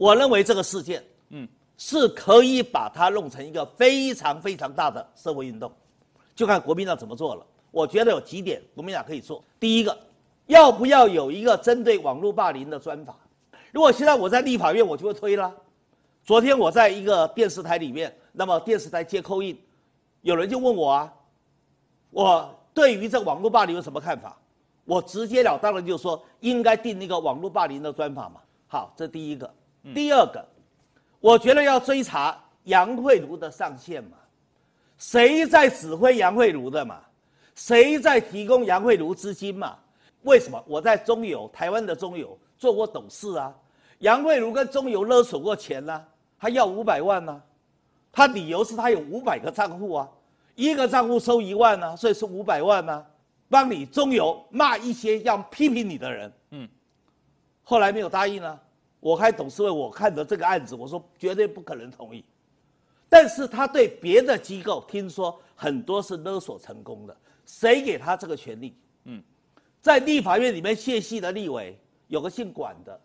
我认为这个事件，嗯，是可以把它弄成一个非常非常大的社会运动，就看国民党怎么做了。我觉得有几点国民党可以做：第一个，要不要有一个针对网络霸凌的专法？如果现在我在立法院，我就会推了。昨天我在一个电视台里面，那么电视台接口印，有人就问我啊，我对于这网络霸凌有什么看法？我直截了当的就说，应该定一个网络霸凌的专法嘛。好，这第一个。第二个，我觉得要追查杨慧如的上线嘛，谁在指挥杨慧如的嘛，谁在提供杨慧如资金嘛？为什么我在中油台湾的中油做过董事啊？杨慧如跟中油勒索过钱啊，他要五百万啊，他理由是他有五百个账户啊，一个账户收一万啊，所以是五百万啊，帮你中油骂一些要批评你的人。嗯，后来没有答应啊。我开董事会，我看着这个案子，我说绝对不可能同意。但是他对别的机构，听说很多是勒索成功的，谁给他这个权利？嗯，在立法院里面谢系的立委，有个姓管的，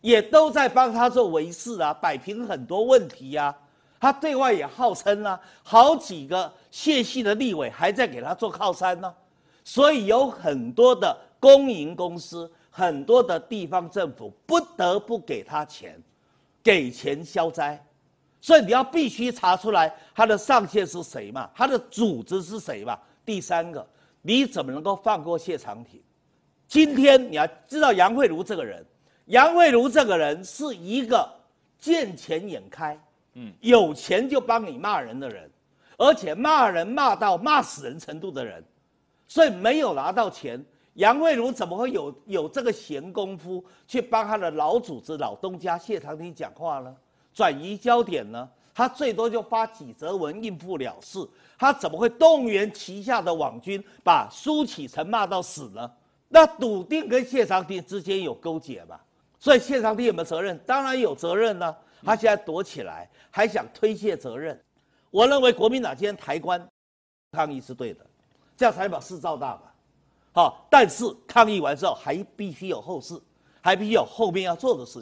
也都在帮他做维系啊，摆平很多问题呀。他对外也号称啊，好几个谢系的立委还在给他做靠山呢。所以有很多的公营公司。很多的地方政府不得不给他钱，给钱消灾，所以你要必须查出来他的上线是谁嘛，他的组织是谁嘛。第三个，你怎么能够放过谢长廷？今天你要知道杨慧茹这个人，杨慧茹这个人是一个见钱眼开，嗯，有钱就帮你骂人的人，而且骂人骂到骂死人程度的人，所以没有拿到钱。杨卫茹怎么会有有这个闲工夫去帮他的老主子、老东家谢长廷讲话呢？转移焦点呢？他最多就发几则文应付了事。他怎么会动员旗下的网军把苏启成骂到死呢？那笃定跟谢长廷之间有勾结吧？所以谢长廷有没有责任？当然有责任呢。他现在躲起来，还想推卸责任。我认为国民党今天抬棺抗议是对的，这样才能把事闹大嘛。好，但是抗议完之后还必须有后事，还必须有后面要做的事情。